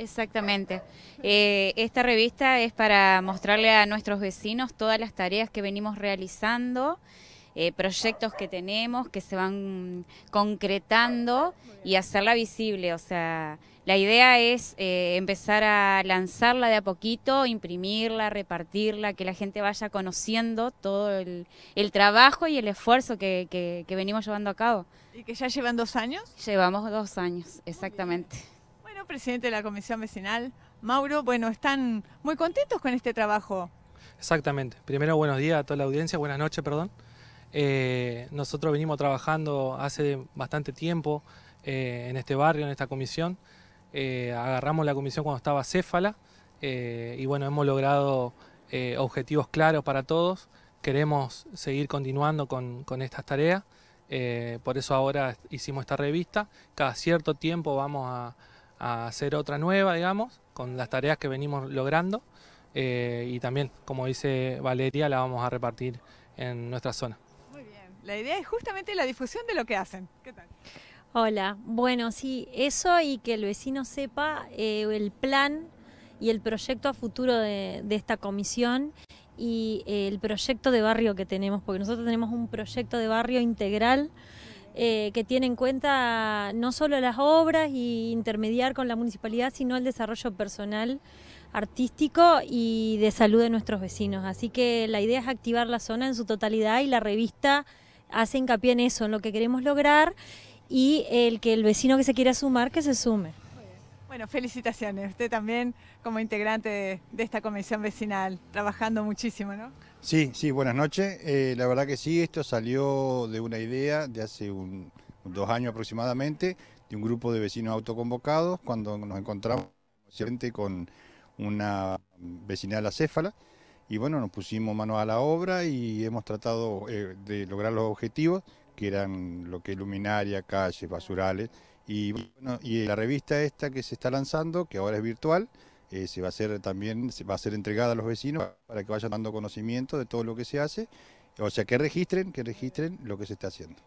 Exactamente. Eh, esta revista es para mostrarle a nuestros vecinos todas las tareas que venimos realizando. Eh, proyectos que tenemos que se van concretando y hacerla visible. O sea, la idea es eh, empezar a lanzarla de a poquito, imprimirla, repartirla, que la gente vaya conociendo todo el, trabajo y el esfuerzo que, que venimos llevando a cabo. ¿Y que ya llevan dos años? Llevamos dos años, exactamente presidente de la Comisión Vecinal, Mauro, bueno, están muy contentos con este trabajo. Exactamente. Primero, buenos días a toda la audiencia, buenas noches, perdón. Eh, nosotros venimos trabajando hace bastante tiempo eh, en este barrio, en esta comisión. Eh, agarramos la comisión cuando estaba céfala y bueno, hemos logrado objetivos claros para todos. Queremos seguir continuando con estas tareas. por eso ahora hicimos esta revista. Cada cierto tiempo vamos a, a hacer otra nueva, digamos, con las tareas que venimos logrando. Eh, y también, como dice Valeria, la vamos a repartir en nuestra zona. Muy bien. La idea es justamente la difusión de lo que hacen. ¿Qué tal? Hola, bueno, sí, eso y que el vecino sepa eh, el plan y el proyecto a futuro de, esta comisión y eh, el proyecto de barrio que tenemos, porque nosotros tenemos un proyecto de barrio integral eh, que tiene en cuenta no solo las obras y intermediar con la municipalidad, sino el desarrollo personal, artístico y de salud de nuestros vecinos. Así que la idea es activar la zona en su totalidad y la revista hace hincapié en eso, en lo que queremos lograr y el que el vecino que se quiera sumar, que se sume. Bueno, felicitaciones. Usted también como integrante de, esta comisión vecinal, trabajando muchísimo, ¿no? Sí, sí, buenas noches. Eh, la verdad que sí, esto salió de una idea de hace un, dos años aproximadamente, de un grupo de vecinos autoconvocados, cuando nos encontramos con una vecinal de Céfala, y bueno, nos pusimos manos a la obra y hemos tratado eh, de lograr los objetivos, que eran lo que es luminaria, calles, basurales, y, la revista esta que se está lanzando, que ahora es virtual, eh, se va a hacer también, se va a ser entregada a los vecinos para que vayan dando conocimiento de todo lo que se hace, o sea, que registren, que registren lo que se está haciendo.